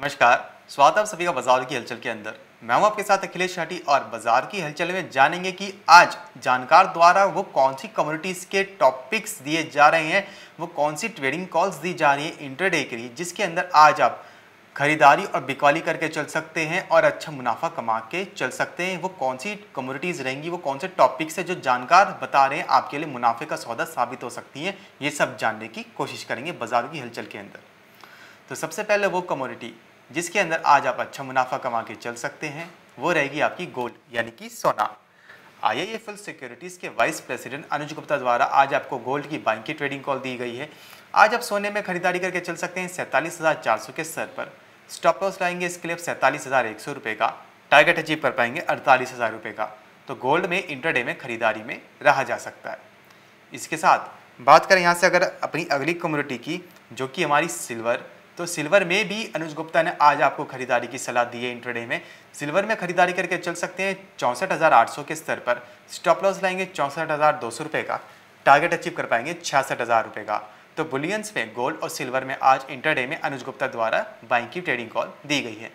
नमस्कार स्वागत आप सभी का बाजार की हलचल के अंदर मैं हूं आपके साथ अखिलेश शाटी और बाजार की हलचल में जानेंगे कि आज जानकार द्वारा वो कौन सी कम्युनिटीज़ के टॉपिक्स दिए जा रहे हैं वो कौन सी ट्रेडिंग कॉल्स दी जा रही है इंटरडे के लिए जिसके अंदर आज आप खरीदारी और बिकवाली करके चल सकते हैं और अच्छा मुनाफा कमा के चल सकते हैं वो कौन सी कम्युनिटीज़ रहेंगी वो कौन से टॉपिक्स है जो जानकार बता रहे हैं आपके लिए मुनाफे का सौदा साबित हो सकती है ये सब जानने की कोशिश करेंगे बाजार की हलचल के अंदर तो सबसे पहले वो कम्युनिटी जिसके अंदर आज आप अच्छा मुनाफा कमा के चल सकते हैं वो रहेगी आपकी गोल्ड यानी कि सोना आईआईएफएल सिक्योरिटीज़ के वाइस प्रेसिडेंट अनुज गुप्ता द्वारा आज आपको गोल्ड की बाइंग की ट्रेडिंग कॉल दी गई है आज आप सोने में खरीदारी करके चल सकते हैं सैंतालीस हज़ार चार सौ के स्तर पर स्टॉप लॉस लाएंगे इसके लिए सैंतालीस हज़ार एक सौ रुपये का टारगेट अचीव कर पाएंगे अड़तालीस हज़ार रुपये का तो गोल्ड में इंटरडे में खरीदारी में रहा जा सकता है इसके साथ बात करें यहाँ से अगर अपनी अगली कम्युनिटी की जो कि हमारी सिल्वर तो सिल्वर में भी अनुज गुप्ता ने आज आपको खरीदारी की सलाह दी है इंटरडे में सिल्वर में खरीदारी करके चल सकते हैं चौंसठ हज़ार आठ सौ के स्तर पर स्टॉप लॉस लाएंगे चौंसठ हज़ार दो सौ रुपये का टारगेट अचीव कर पाएंगे छियासठ हज़ार रुपये का तो बुलियंस में गोल्ड और सिल्वर में आज इंटरडे में अनुज गुप्ता द्वारा बाइंग की ट्रेडिंग कॉल दी गई है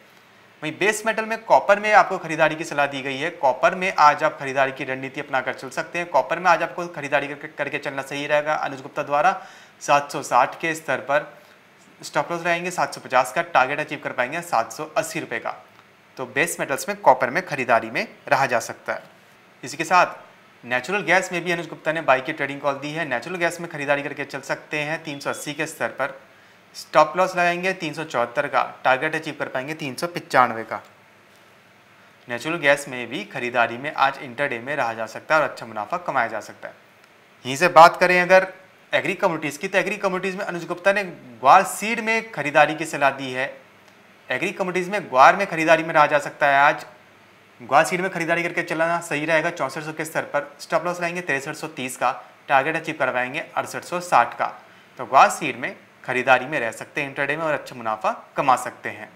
वहीं बेस मेटल में कॉपर में आपको खरीदारी की सलाह दी गई है कॉपर में आज आप खरीदारी की रणनीति अपना कर चल सकते हैं कॉपर में आज आपको खरीदारी करके चलना सही रहेगा अनुज गुप्ता द्वारा 760 के स्तर पर स्टॉप लॉस रहेंगे 750 का टारगेट अचीव कर पाएंगे सात सौ का तो बेस मेटल्स में कॉपर में खरीदारी में रहा जा सकता है इसी के साथ नेचुरल गैस में भी अनुज गुप्ता ने बाई की ट्रेडिंग कॉल दी है नेचुरल गैस में खरीदारी करके चल सकते हैं तीन के स्तर पर स्टॉप लॉस लगाएंगे तीन का टारगेट अचीव कर पाएंगे तीन का नेचुरल गैस में भी खरीदारी में आज इंटरडे में रहा जा सकता है और अच्छा मुनाफा कमाया जा सकता है यहीं से बात करें अगर एग्री कम्युनिटीज़ की तो एग्री कम्युनिटीज़ में अनुज गुप्ता ने ग्वार सीड में खरीदारी की सलाह दी है एग्री कम्युनिटीज़ में ग्वार में खरीदारी में रहा जा सकता है आज ग्वार सीड में खरीदारी करके चलाना सही रहेगा चौंसठ के स्तर पर स्टॉप लॉस लाएंगे तिरसठ का टारगेट अचीव करवाएंगे अड़सठ का तो ग्वार सीड में खरीदारी में रह सकते हैं इंटरडे में और अच्छा मुनाफा कमा सकते हैं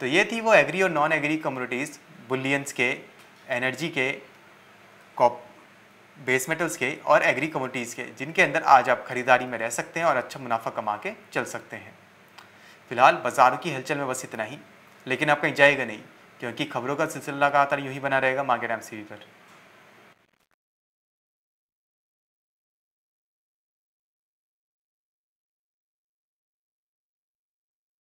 तो ये थी वो एग्री और नॉन एग्री कम्युनिटीज़ बुलियंस के एनर्जी के कॉप बेस मेटल्स के और एग्री कमोडिटीज़ के जिनके अंदर आज आप खरीदारी में रह सकते हैं और अच्छा मुनाफा कमा के चल सकते हैं फिलहाल बाजारों की हलचल में बस इतना ही लेकिन आप कहीं जाएगा नहीं क्योंकि खबरों का सिलसिला लगातार यूँ ही बना रहेगा मार्केट एम पर